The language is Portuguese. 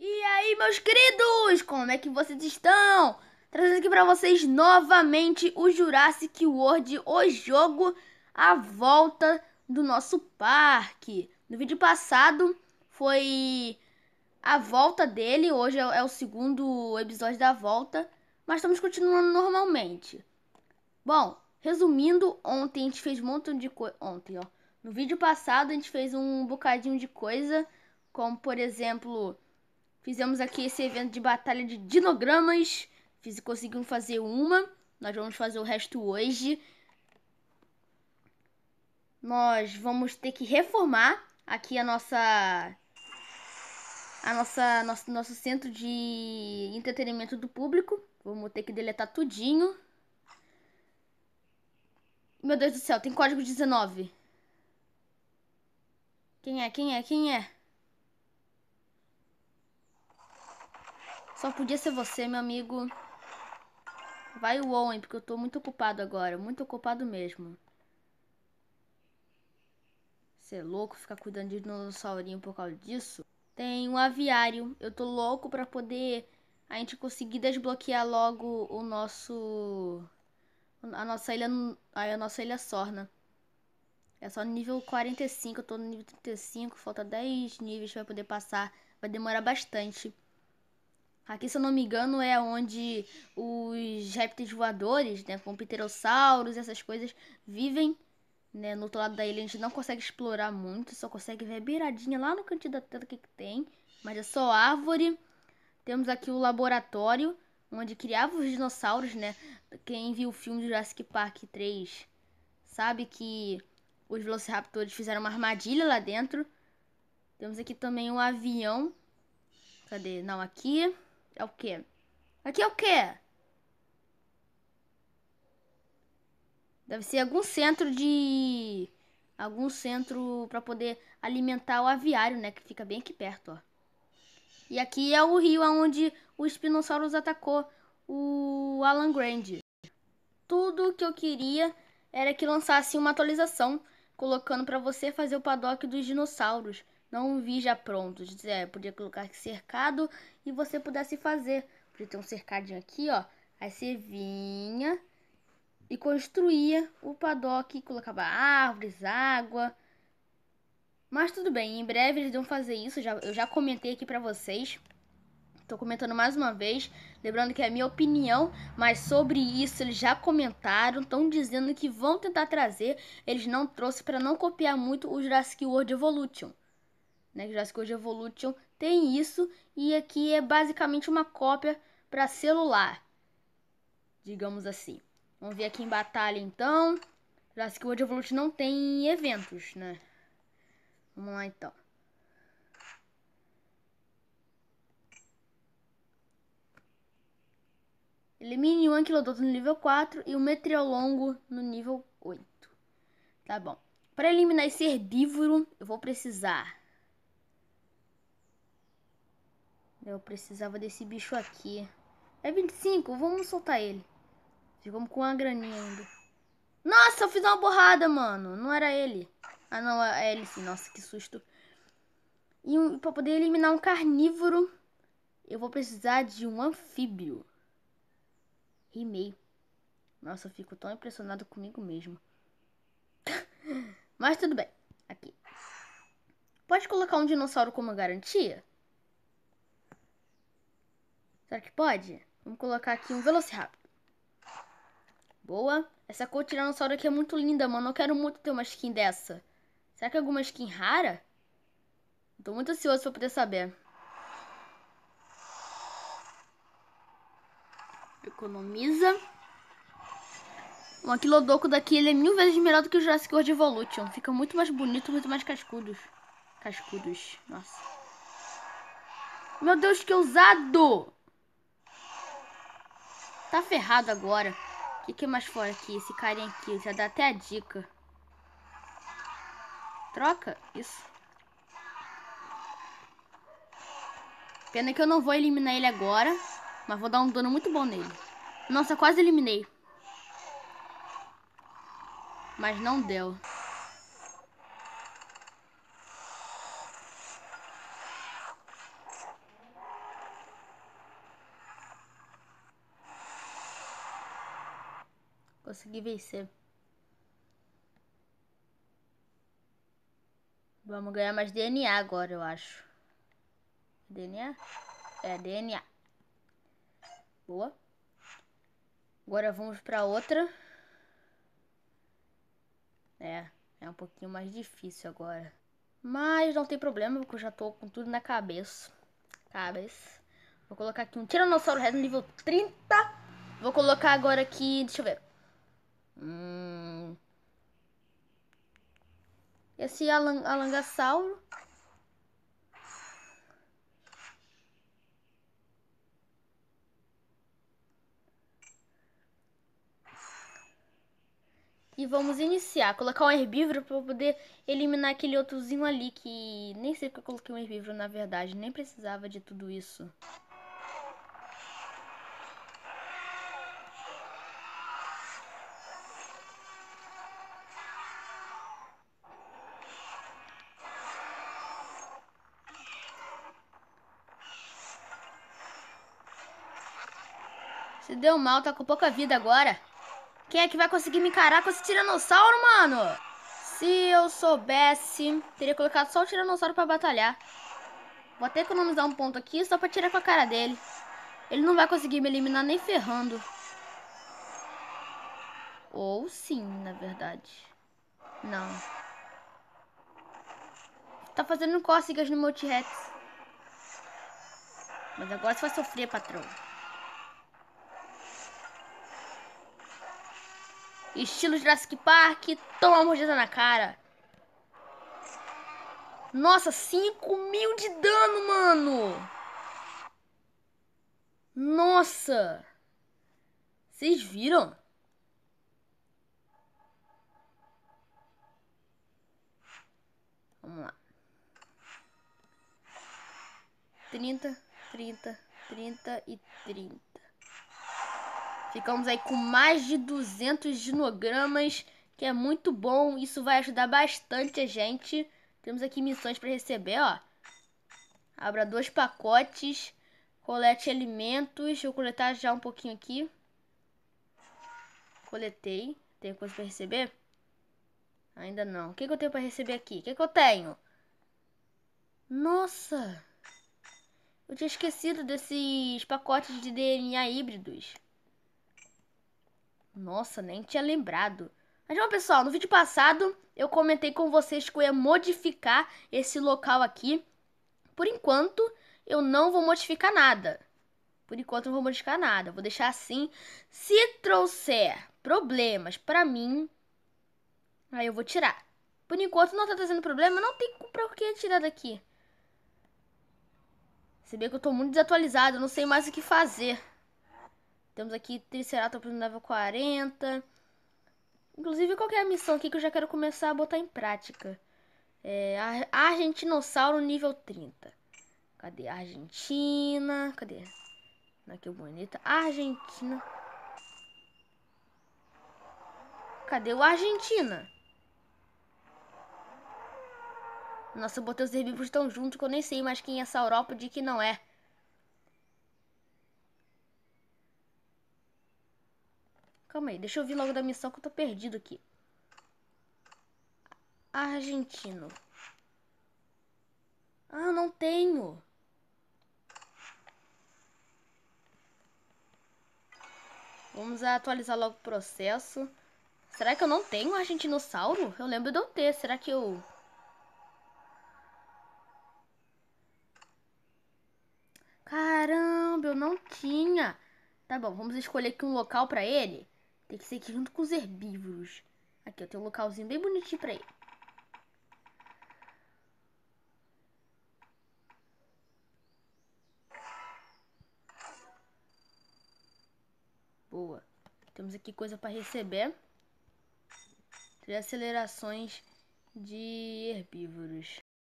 E aí, meus queridos, como é que vocês estão? Trazendo aqui para vocês novamente o Jurassic World, o jogo A Volta do Nosso Parque. No vídeo passado foi a volta dele, hoje é, é o segundo episódio da volta, mas estamos continuando normalmente. Bom, resumindo, ontem a gente fez um montão de coisa, ontem, ó. No vídeo passado a gente fez um bocadinho de coisa, como por exemplo, Fizemos aqui esse evento de batalha de dinogramas. Fiz, conseguimos fazer uma. Nós vamos fazer o resto hoje. Nós vamos ter que reformar aqui a nossa... A nossa, nosso, nosso centro de entretenimento do público. Vamos ter que deletar tudinho. Meu Deus do céu, tem código 19. Quem é? Quem é? Quem é? Só podia ser você, meu amigo. Vai o Owen, porque eu tô muito ocupado agora. Muito ocupado mesmo. Você é louco ficar cuidando de dinossaurinho por causa disso? Tem um aviário. Eu tô louco pra poder a gente conseguir desbloquear logo o nosso... A nossa ilha, a nossa ilha Sorna. É só nível 45, eu tô no nível 35, falta 10 níveis pra poder passar. Vai demorar bastante. Aqui, se eu não me engano, é onde os répteis voadores, né, como pterossauros, essas coisas, vivem. Né, no outro lado da ilha a gente não consegue explorar muito, só consegue ver a beiradinha lá no cantinho da tela que tem, mas é só árvore. Temos aqui o laboratório, onde criava os dinossauros, né? Quem viu o filme Jurassic Park 3 sabe que os velociraptors fizeram uma armadilha lá dentro. Temos aqui também um avião. Cadê? Não, aqui. É o quê? Aqui é o quê? Deve ser algum centro de... Algum centro para poder alimentar o aviário, né? Que fica bem aqui perto, ó. E aqui é o rio onde o Spinosaurus atacou o Alan Grande. Tudo que eu queria era que lançasse uma atualização colocando para você fazer o paddock dos dinossauros não vi já pronto. É, podia colocar cercado e você pudesse fazer. Podia ter um cercadinho aqui, ó. Aí você vinha e construía o paddock, colocava árvores, água. Mas tudo bem, em breve eles vão fazer isso. Já, eu já comentei aqui pra vocês. Tô comentando mais uma vez, lembrando que é a minha opinião, mas sobre isso eles já comentaram, estão dizendo que vão tentar trazer. Eles não trouxeram para não copiar muito o Jurassic World Evolution né, que Jurassic World Evolution tem isso e aqui é basicamente uma cópia para celular, digamos assim. Vamos ver aqui em batalha então. Já Jurassic World Evolution não tem eventos, né? Vamos lá então. Elimine o Anquilodoto no nível 4 e o Metriolongo no nível 8. Tá bom. Para eliminar esse herbívoro, eu vou precisar Eu precisava desse bicho aqui. É 25, vamos soltar ele. Ficamos com uma graninha ainda. Nossa, eu fiz uma borrada, mano. Não era ele. Ah, não, é ele sim. Nossa, que susto. E um, pra poder eliminar um carnívoro, eu vou precisar de um anfíbio. Rimei. Nossa, eu fico tão impressionado comigo mesmo. Mas tudo bem. Aqui. Pode colocar um dinossauro como garantia? Será que pode? Vamos colocar aqui um Velociraptor. Boa. Essa cor tiranossauro aqui é muito linda, mano. Eu quero muito ter uma skin dessa. Será que é alguma skin rara? Tô muito ansioso pra poder saber. Economiza. Um Anquilodoco daqui, ele é mil vezes melhor do que o Jurassic World Evolution. Fica muito mais bonito, muito mais cascudos. Cascudos, nossa. Meu Deus, que ousado! tá ferrado agora. O que, que é mais fora aqui? Esse carinha aqui. Já dá até a dica. Troca? Isso. Pena que eu não vou eliminar ele agora. Mas vou dar um dano muito bom nele. Nossa, quase eliminei. Mas não deu. Consegui vencer. Vamos ganhar mais DNA agora, eu acho. DNA? É, DNA. Boa. Agora vamos pra outra. É, é um pouquinho mais difícil agora. Mas não tem problema, porque eu já tô com tudo na cabeça. Cabeça. Vou colocar aqui um Tiranossauro Rex no nível 30. Vou colocar agora aqui, deixa eu ver. Hum. Esse alang E vamos iniciar. Colocar um herbívoro para poder eliminar aquele outrozinho ali que... Nem sei porque eu coloquei um herbívoro, na verdade. Nem precisava de tudo isso. Se deu mal, tá com pouca vida agora. Quem é que vai conseguir me encarar com esse tiranossauro, mano? Se eu soubesse, teria colocado só o tiranossauro pra batalhar. Vou até economizar um ponto aqui só pra tirar com a cara dele. Ele não vai conseguir me eliminar nem ferrando. Ou sim, na verdade. Não. Tá fazendo cócegas no meu T-Rex. Mas agora você vai sofrer, patrão. Estilo Jurassic Park, toma uma mordida na cara. Nossa, 5 mil de dano, mano. Nossa. Vocês viram? Vamos lá. 30, 30, 30 e 30. Ficamos aí com mais de 200 dinogramas, que é muito bom. Isso vai ajudar bastante a gente. Temos aqui missões para receber, ó. Abra dois pacotes. Colete alimentos. Vou coletar já um pouquinho aqui. Coletei. Tem coisa para receber? Ainda não. O que, que eu tenho para receber aqui? O que, que eu tenho? Nossa! Eu tinha esquecido desses pacotes de DNA híbridos. Nossa, nem tinha lembrado. Mas bom, pessoal, no vídeo passado eu comentei com vocês que eu ia modificar esse local aqui. Por enquanto, eu não vou modificar nada. Por enquanto, não vou modificar nada. Vou deixar assim. Se trouxer problemas para mim, aí eu vou tirar. Por enquanto, não tá trazendo problema, não tem pra que tirar daqui. Se vê que eu tô muito desatualizado, não sei mais o que fazer. Temos aqui Triceratops no level 40. Inclusive, qualquer é missão aqui que eu já quero começar a botar em prática? É, Argentinossauro nível 30. Cadê? Argentina. Cadê? Aqui é o bonita. Argentina. Cadê o Argentina? Nossa, eu botei os herbívoros tão juntos que eu nem sei mais quem é saurópode e que não é. Calma aí, deixa eu vir logo da missão que eu tô perdido aqui. Argentino. Ah, não tenho. Vamos atualizar logo o processo. Será que eu não tenho argentinossauro? Eu lembro de eu ter. Será que eu... Caramba, eu não tinha. Tá bom, vamos escolher aqui um local pra ele. Tem que ser aqui junto com os herbívoros. Aqui, ó, tem um localzinho bem bonitinho pra ele. Boa. Temos aqui coisa para receber. Três acelerações de herbívoros.